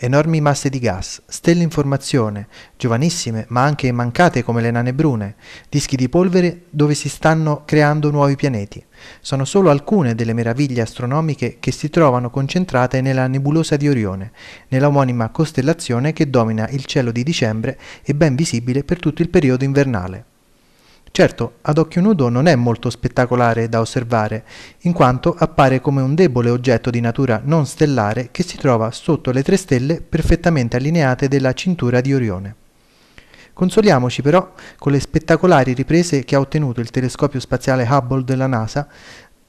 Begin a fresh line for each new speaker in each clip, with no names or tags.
enormi masse di gas, stelle in formazione, giovanissime ma anche mancate come le nane brune, dischi di polvere dove si stanno creando nuovi pianeti. Sono solo alcune delle meraviglie astronomiche che si trovano concentrate nella nebulosa di Orione, nell'omonima costellazione che domina il cielo di dicembre e ben visibile per tutto il periodo invernale. Certo, ad occhio nudo non è molto spettacolare da osservare, in quanto appare come un debole oggetto di natura non stellare che si trova sotto le tre stelle perfettamente allineate della cintura di Orione. Consoliamoci però con le spettacolari riprese che ha ottenuto il telescopio spaziale Hubble della NASA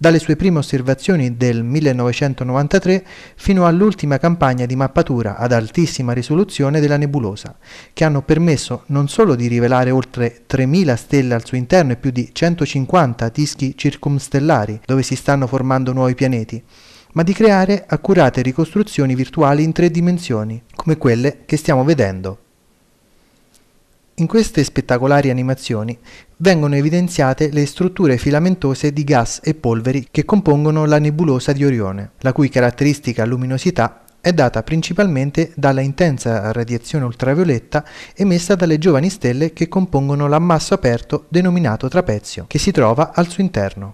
dalle sue prime osservazioni del 1993 fino all'ultima campagna di mappatura ad altissima risoluzione della nebulosa, che hanno permesso non solo di rivelare oltre 3.000 stelle al suo interno e più di 150 dischi circumstellari dove si stanno formando nuovi pianeti, ma di creare accurate ricostruzioni virtuali in tre dimensioni, come quelle che stiamo vedendo. In queste spettacolari animazioni vengono evidenziate le strutture filamentose di gas e polveri che compongono la nebulosa di Orione, la cui caratteristica luminosità è data principalmente dalla intensa radiazione ultravioletta emessa dalle giovani stelle che compongono l'ammasso aperto denominato trapezio, che si trova al suo interno.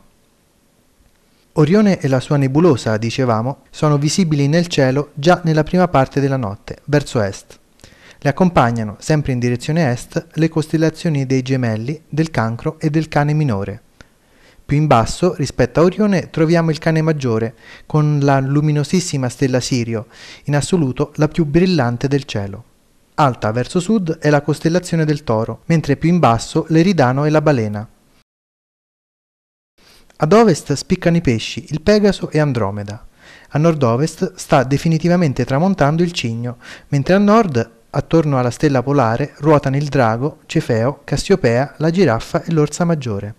Orione e la sua nebulosa, dicevamo, sono visibili nel cielo già nella prima parte della notte, verso est. Le accompagnano, sempre in direzione est, le costellazioni dei gemelli, del cancro e del cane minore. Più in basso, rispetto a Orione, troviamo il cane maggiore, con la luminosissima stella Sirio, in assoluto la più brillante del cielo. Alta verso sud è la costellazione del Toro, mentre più in basso l'Eridano e la Balena. Ad ovest spiccano i pesci, il Pegaso e Andromeda. A nord-ovest sta definitivamente tramontando il Cigno, mentre a nord attorno alla stella polare ruotano il drago, Cefeo, Cassiopea, la giraffa e l'orsa maggiore.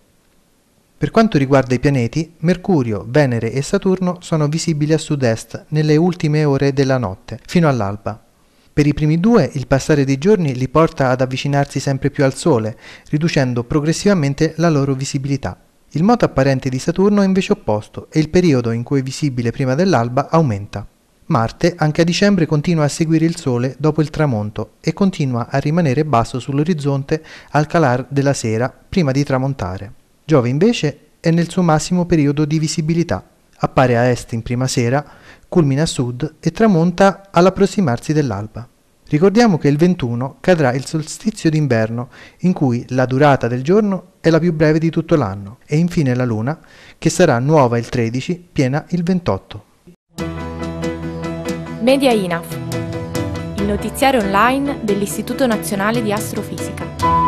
Per quanto riguarda i pianeti, Mercurio, Venere e Saturno sono visibili a sud-est nelle ultime ore della notte, fino all'alba. Per i primi due il passare dei giorni li porta ad avvicinarsi sempre più al Sole, riducendo progressivamente la loro visibilità. Il moto apparente di Saturno è invece opposto e il periodo in cui è visibile prima dell'alba aumenta. Marte anche a dicembre continua a seguire il Sole dopo il tramonto e continua a rimanere basso sull'orizzonte al calar della sera prima di tramontare. Giove invece è nel suo massimo periodo di visibilità. Appare a est in prima sera, culmina a sud e tramonta all'approssimarsi dell'alba. Ricordiamo che il 21 cadrà il solstizio d'inverno, in cui la durata del giorno è la più breve di tutto l'anno, e infine la Luna, che sarà nuova il 13, piena il 28. Media INAF, il notiziario online dell'Istituto Nazionale di Astrofisica.